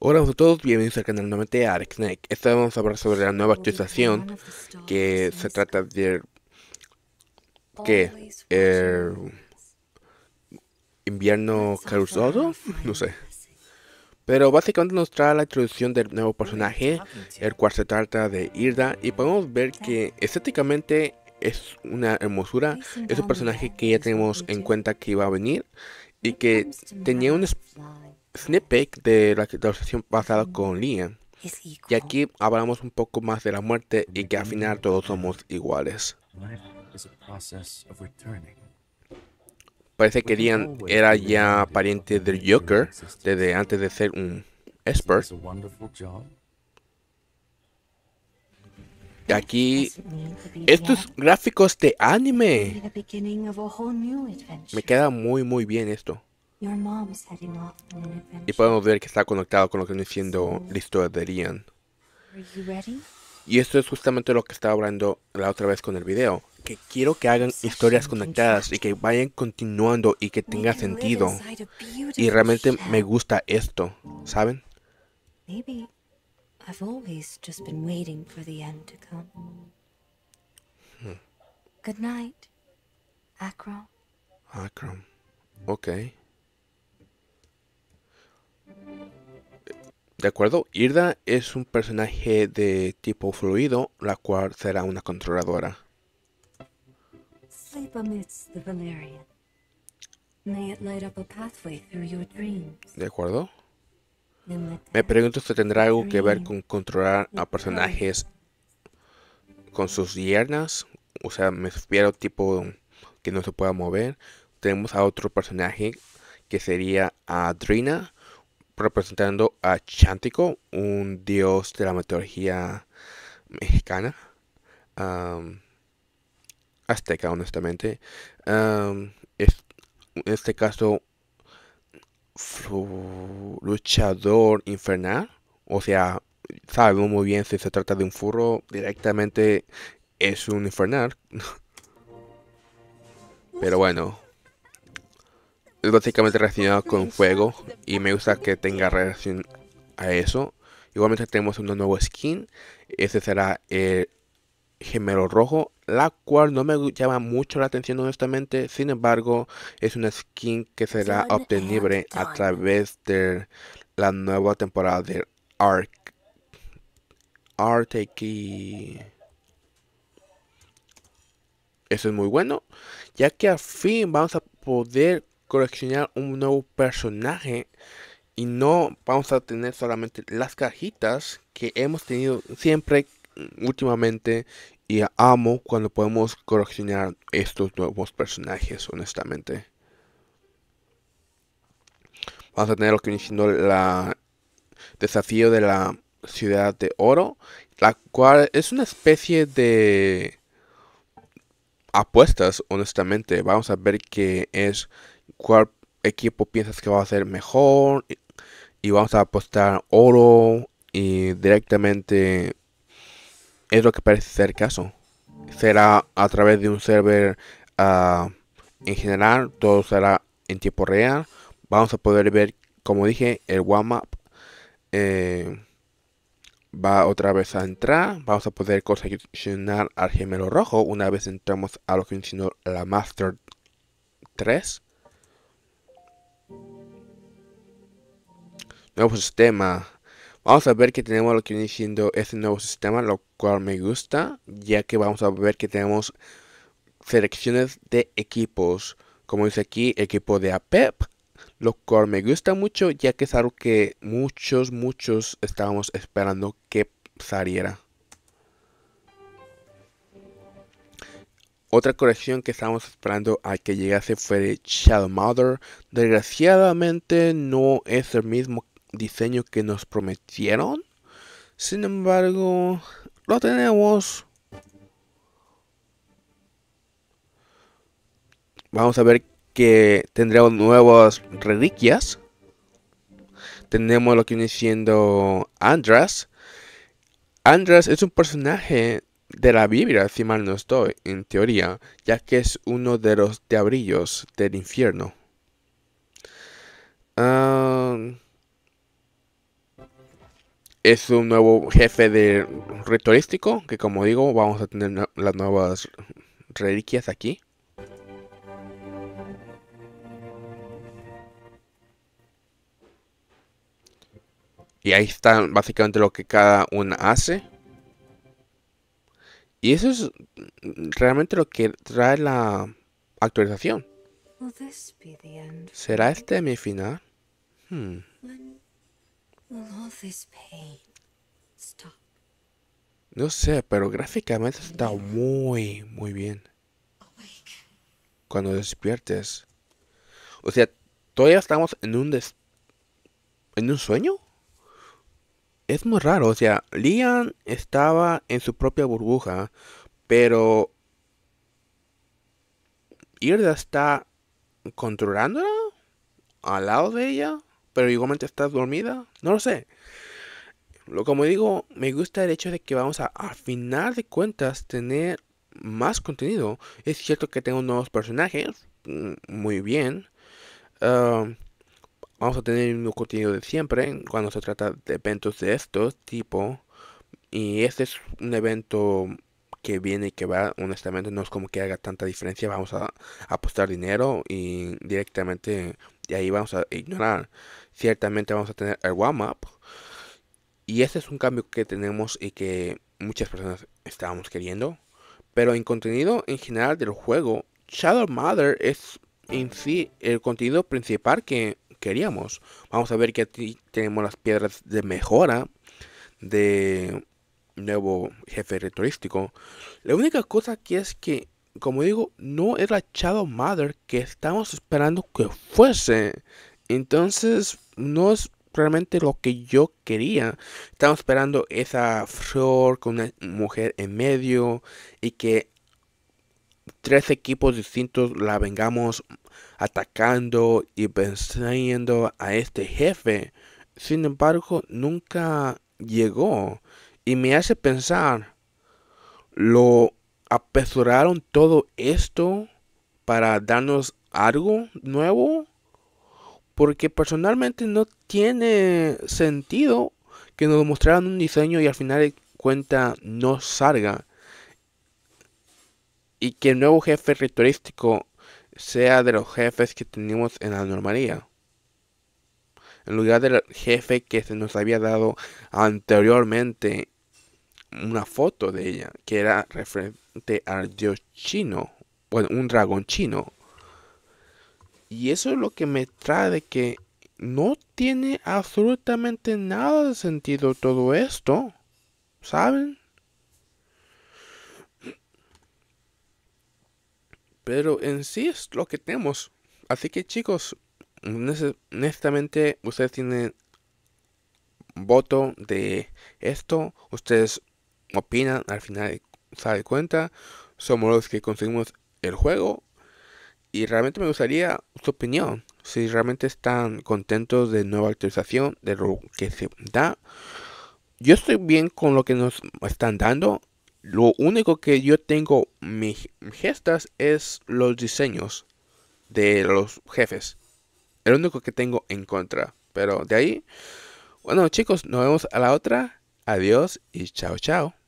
Hola a todos, bienvenidos al canal nuevamente a Arc Snake. Esta vamos a hablar sobre la nueva actualización que se trata de que eh, invierno caluroso no sé. Pero básicamente nos trae la introducción del nuevo personaje, el cual se trata de Irda, y podemos ver que estéticamente es una hermosura, es un personaje que ya tenemos en cuenta que iba a venir y que tenía un snippet de la, situación pasada con Liam. Y aquí hablamos un poco más de la muerte y que al final todos somos iguales. Parece que Liam era ya pariente del Joker desde antes de ser un expert. Aquí, estos gráficos de anime. Me queda muy, muy bien esto. Y podemos ver que está conectado con lo que viene siendo la historia de Y esto es justamente lo que estaba hablando la otra vez con el video. Que quiero que hagan historias conectadas y que vayan continuando y que tenga sentido. Y realmente me gusta esto, ¿saben? Hmm. Good night, Okay. De acuerdo, Irda es un personaje de tipo fluido, la cual será una controladora. De acuerdo. Me pregunto si tendrá algo que ver con controlar a personajes con sus piernas. O sea, me refiero tipo que no se pueda mover. Tenemos a otro personaje que sería a Drina representando a Chántico, un dios de la mitología mexicana, azteca honestamente. en este caso, luchador infernal, o sea, sabemos muy bien si se trata de un furro, directamente es un infernal. Pero bueno es básicamente relacionado con fuego y me gusta que tenga relación a eso. Igualmente tenemos una nuevo skin, ese será el gemelo rojo, la cual no me llama mucho la atención honestamente, sin embargo es una skin que será obtenible a través de la nueva temporada de Ark. Arteki. Eso es muy bueno, ya que al fin vamos a poder coleccionar un nuevo personaje y no vamos a tener solamente las cajitas que hemos tenido siempre mm, últimamente y amo cuando podemos coleccionar estos nuevos personajes honestamente vamos a tener lo que viene siendo la desafío de la ciudad de oro la cual es una especie de apuestas honestamente vamos a ver que es cuál equipo piensas que va a ser mejor y vamos a apostar oro y directamente es lo que parece ser caso. Será a través de un server ah, en general, todo será en tiempo real. Vamos a poder ver, como dije, el one Map eh, va otra vez a entrar. Vamos a poder coleccionar al gemelo rojo una vez entramos a lo que mencionó la Master 3. nuevo sistema. Vamos a ver que tenemos lo que viene siendo este nuevo sistema, lo cual me gusta, ya que vamos a ver que tenemos selecciones de equipos, como dice aquí, equipo de APEP, e lo cual me gusta mucho, ya que es algo que muchos, muchos estábamos esperando que saliera. Otra colección que estábamos esperando a que llegase fue de Shadow Mother. Desgraciadamente no es el mismo diseño que nos prometieron. Sin embargo, lo tenemos. Vamos a ver que tendremos nuevas reliquias. Tenemos lo que viene siendo Andras. Andras es un personaje de la Biblia, si mal no estoy, en teoría, ya que es uno de los diabrillos del infierno. es un nuevo jefe de ritualístico que como digo vamos a tener las nuevas reliquias aquí. Y ahí está básicamente lo que cada una hace. Y eso es realmente lo que trae la actualización. ¿Será este mi final? Hmm. No sé, pero gráficamente está muy, muy bien. Cuando despiertes. O sea, todavía estamos en un en un sueño. Es muy raro, o sea, Lian estaba en su propia burbuja, pero Irda está controlándola al lado de ella pero igualmente estás dormida, no lo sé. Lo, como digo, me gusta el hecho de que vamos a, al final de cuentas, tener más contenido. Es cierto que tengo nuevos personajes, mm, muy bien. Ah, vamos a tener un contenido de siempre cuando se trata de eventos de estos tipo. Y este es un evento que viene y que va, honestamente no es como que haga tanta diferencia. Vamos a apostar dinero y directamente de ahí vamos a ignorar. Ciertamente vamos a tener el warm-up. Y este es un cambio que tenemos y que muchas personas estábamos queriendo. Pero en contenido en general del juego, Shadow Mother es en sí el contenido principal que queríamos. Vamos a ver que aquí tenemos las piedras de mejora de nuevo jefe retorístico. La única cosa que es que como digo, no era Shadow Mother que estamos esperando que fuese. Entonces, no es realmente lo que yo quería. estamos esperando esa flor con una mujer en medio y que tres equipos distintos la vengamos atacando y pensando a este jefe. Sin embargo, nunca llegó y me hace pensar lo apresuraron todo esto para darnos algo nuevo? Porque personalmente no tiene sentido que nos mostraran un diseño y al final de cuenta no salga. Y que el nuevo jefe ritualístico sea de los jefes que tenemos en la normalía. En lugar del jefe que se nos había dado anteriormente una foto de ella, que era referente al dios chino bueno, un dragón chino. Y eso es lo que me trae de que no tiene absolutamente nada de sentido todo esto, ¿saben? Pero en sí es lo que tenemos. Así que chicos, honestamente ustedes tienen voto de esto. Ustedes opinan al final sabe cuenta, somos los que conseguimos el juego. Y realmente me gustaría su opinión, si realmente están contentos de nueva actualización, de lo que se da. Yo estoy bien con lo que nos están dando. Lo único que yo tengo mis gestas es los diseños de los jefes. El único que tengo en contra. Pero de ahí, bueno chicos, nos vemos a la otra. Adiós y chao chao.